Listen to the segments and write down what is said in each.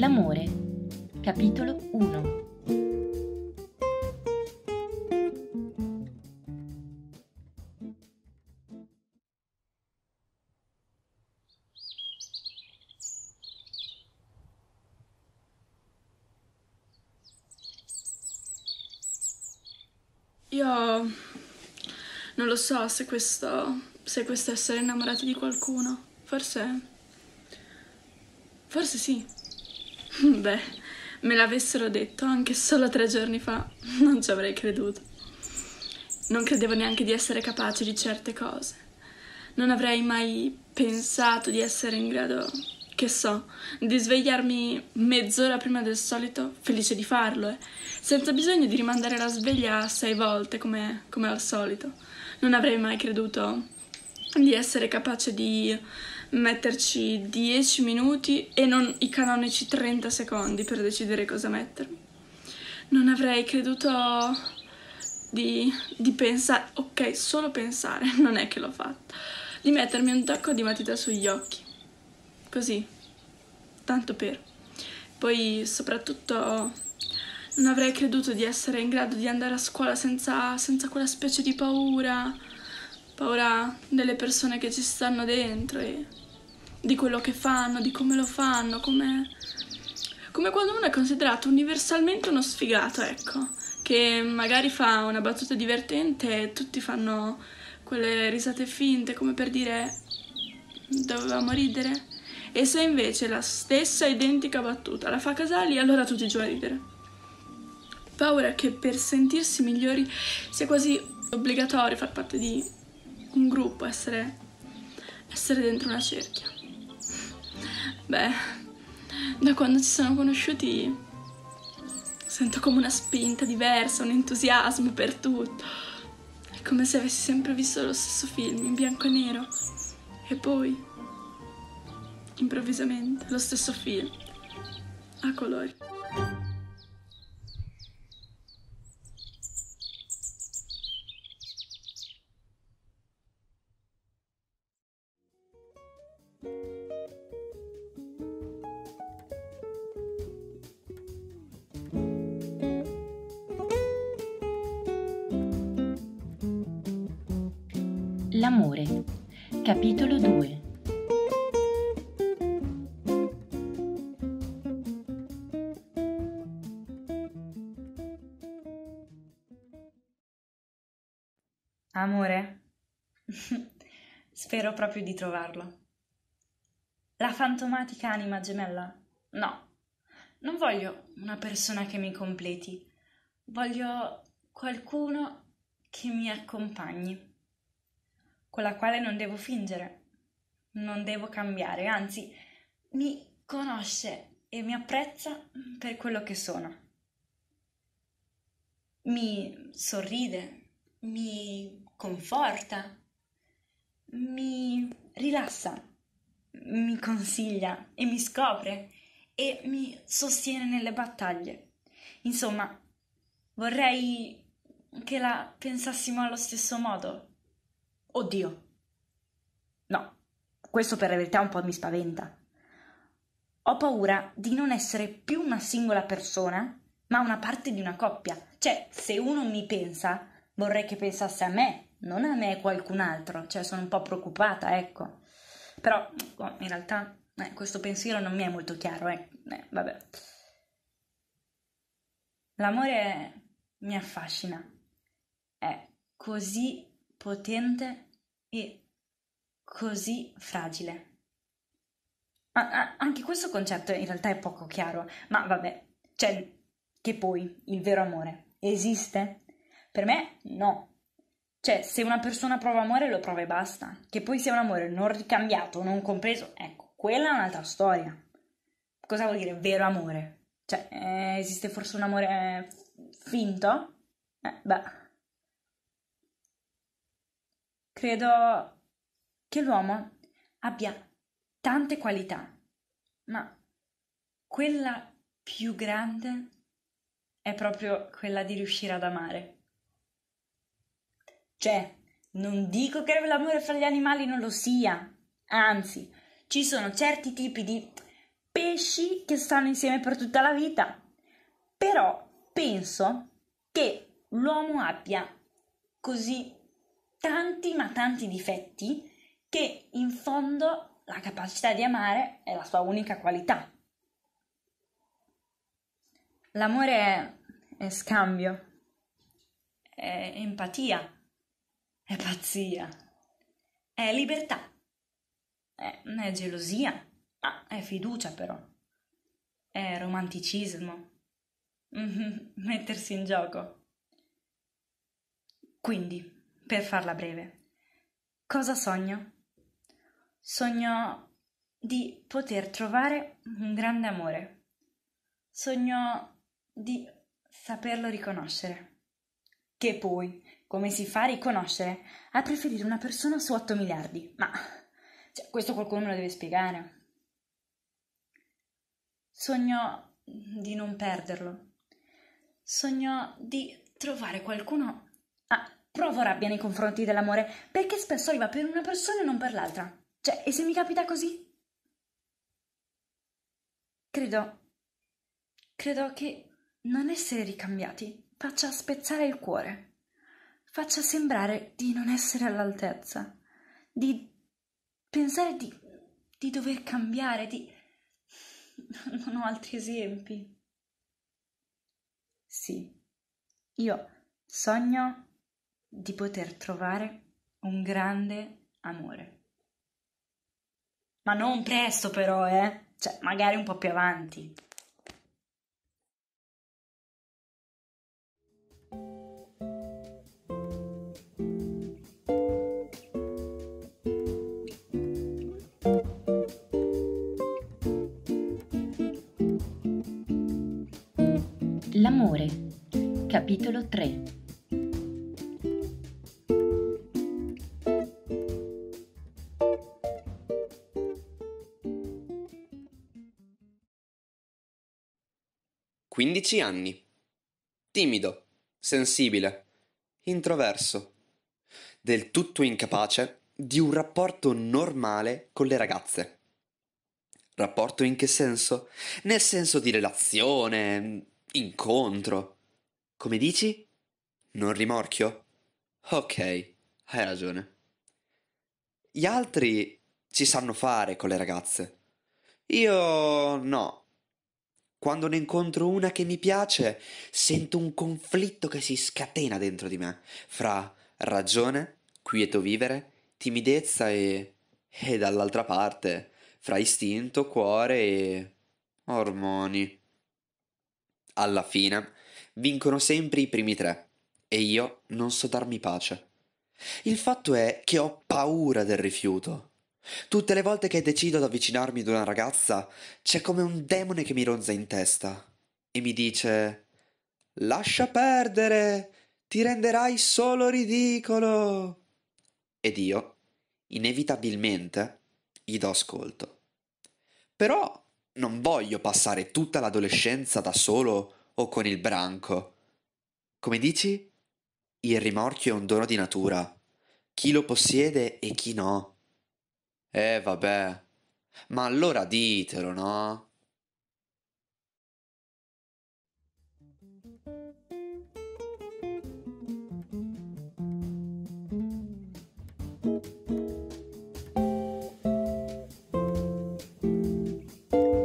L'amore, capitolo 1 Io non lo so se questo, se questo essere innamorati di qualcuno, forse, forse sì. Beh, me l'avessero detto anche solo tre giorni fa, non ci avrei creduto. Non credevo neanche di essere capace di certe cose. Non avrei mai pensato di essere in grado, che so, di svegliarmi mezz'ora prima del solito, felice di farlo, eh, senza bisogno di rimandare la sveglia sei volte come, come al solito. Non avrei mai creduto di essere capace di metterci 10 minuti e non i canonici 30 secondi per decidere cosa mettermi. Non avrei creduto di, di pensare, ok, solo pensare, non è che l'ho fatto, di mettermi un tocco di matita sugli occhi. Così, tanto per. Poi soprattutto non avrei creduto di essere in grado di andare a scuola senza, senza quella specie di paura paura delle persone che ci stanno dentro e di quello che fanno, di come lo fanno, come, come quando uno è considerato universalmente uno sfigato, ecco, che magari fa una battuta divertente e tutti fanno quelle risate finte come per dire dovevamo ridere. E se invece la stessa identica battuta la fa Casali, allora tutti giù a ridere. Paura che per sentirsi migliori sia quasi obbligatorio far parte di un gruppo, essere, essere dentro una cerchia. Beh, da quando ci siamo conosciuti sento come una spinta diversa, un entusiasmo per tutto. È come se avessi sempre visto lo stesso film, in bianco e nero. E poi, improvvisamente, lo stesso film, a colori. L'amore. Capitolo 2. Amore. Spero proprio di trovarlo. La fantomatica anima gemella? No. Non voglio una persona che mi completi. Voglio qualcuno che mi accompagni con la quale non devo fingere, non devo cambiare, anzi mi conosce e mi apprezza per quello che sono. Mi sorride, mi conforta, mi rilassa, mi consiglia e mi scopre e mi sostiene nelle battaglie. Insomma, vorrei che la pensassimo allo stesso modo Oddio. No, questo per la verità un po' mi spaventa. Ho paura di non essere più una singola persona, ma una parte di una coppia. Cioè, se uno mi pensa, vorrei che pensasse a me, non a me e qualcun altro. Cioè, sono un po' preoccupata, ecco. Però, boh, in realtà, eh, questo pensiero non mi è molto chiaro, eh. eh vabbè. L'amore mi affascina. È così potente e così fragile. A- a- anche questo concetto in realtà è poco chiaro, ma vabbè, cioè, che poi il vero amore esiste? Per me no. Cioè, se una persona prova amore, lo prova e basta. Che poi sia un amore non ricambiato, non compreso, ecco, quella è un'altra storia. Cosa vuol dire vero amore? Cioè, eh, esiste forse un amore eh, finto? Eh, beh. Credo che l'uomo abbia tante qualità, ma quella più grande è proprio quella di riuscire ad amare. Cioè, non dico che l'amore fra gli animali non lo sia, anzi, ci sono certi tipi di pesci che stanno insieme per tutta la vita, però penso che l'uomo abbia così tanti ma tanti difetti che in fondo la capacità di amare è la sua unica qualità. L'amore è, è scambio, è empatia, è pazzia, è libertà, è, è gelosia, ah, è fiducia però, è romanticismo, mettersi in gioco. Quindi, per farla breve, cosa sogno? Sogno di poter trovare un grande amore. Sogno di saperlo riconoscere. Che poi, come si fa a riconoscere? A preferire una persona su 8 miliardi. Ma cioè, questo qualcuno me lo deve spiegare. Sogno di non perderlo. Sogno di trovare qualcuno. a provo rabbia nei confronti dell'amore, perché spesso arriva per una persona e non per l'altra. Cioè, e se mi capita così? Credo. Credo che non essere ricambiati faccia spezzare il cuore, faccia sembrare di non essere all'altezza, di pensare di, di dover cambiare, di... Non ho altri esempi. Sì, io sogno di poter trovare un grande amore. Ma non presto però, eh? Cioè, magari un po' più avanti. L'amore, capitolo 3 quindici anni. Timido, sensibile, introverso, del tutto incapace di un rapporto normale con le ragazze. Rapporto in che senso? Nel senso di relazione, incontro. Come dici? Non rimorchio? Ok, hai ragione. Gli altri ci sanno fare con le ragazze. Io no. Quando ne incontro una che mi piace, sento un conflitto che si scatena dentro di me, fra ragione, quieto vivere, timidezza e... e dall'altra parte, fra istinto, cuore e... ormoni. Alla fine, vincono sempre i primi tre, e io non so darmi pace. Il fatto è che ho paura del rifiuto. Tutte le volte che decido ad avvicinarmi ad una ragazza, c'è come un demone che mi ronza in testa e mi dice Lascia perdere, ti renderai solo ridicolo. Ed io, inevitabilmente, gli do ascolto. Però non voglio passare tutta l'adolescenza da solo o con il branco. Come dici? Il rimorchio è un dono di natura. Chi lo possiede e chi no. Eh vabbè. Ma allora ditelo, no?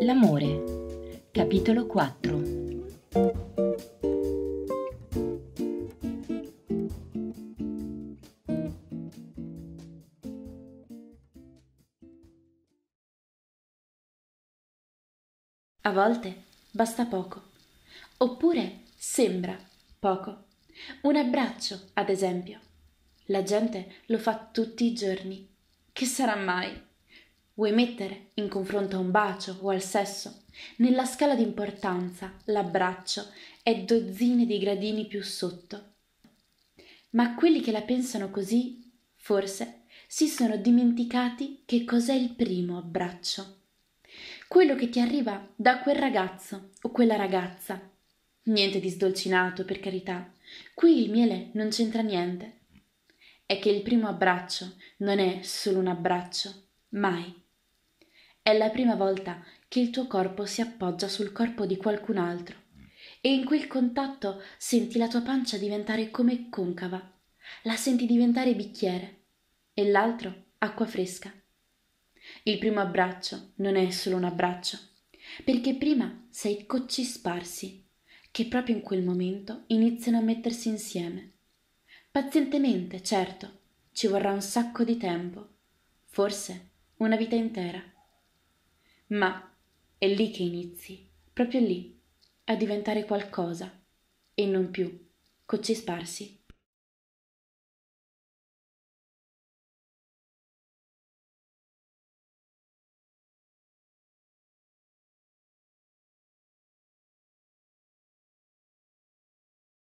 L'amore, capitolo 4 A volte basta poco. Oppure sembra poco. Un abbraccio, ad esempio. La gente lo fa tutti i giorni. Che sarà mai? Vuoi mettere, in confronto a un bacio o al sesso, nella scala di importanza l'abbraccio è dozzine di gradini più sotto. Ma quelli che la pensano così, forse, si sono dimenticati che cos'è il primo abbraccio quello che ti arriva da quel ragazzo o quella ragazza. Niente di sdolcinato, per carità. Qui il miele non c'entra niente. È che il primo abbraccio non è solo un abbraccio, mai. È la prima volta che il tuo corpo si appoggia sul corpo di qualcun altro e in quel contatto senti la tua pancia diventare come concava, la senti diventare bicchiere e l'altro acqua fresca. Il primo abbraccio non è solo un abbraccio, perché prima sei cocci sparsi, che proprio in quel momento iniziano a mettersi insieme. Pazientemente, certo, ci vorrà un sacco di tempo, forse una vita intera. Ma è lì che inizi, proprio lì, a diventare qualcosa, e non più cocci sparsi.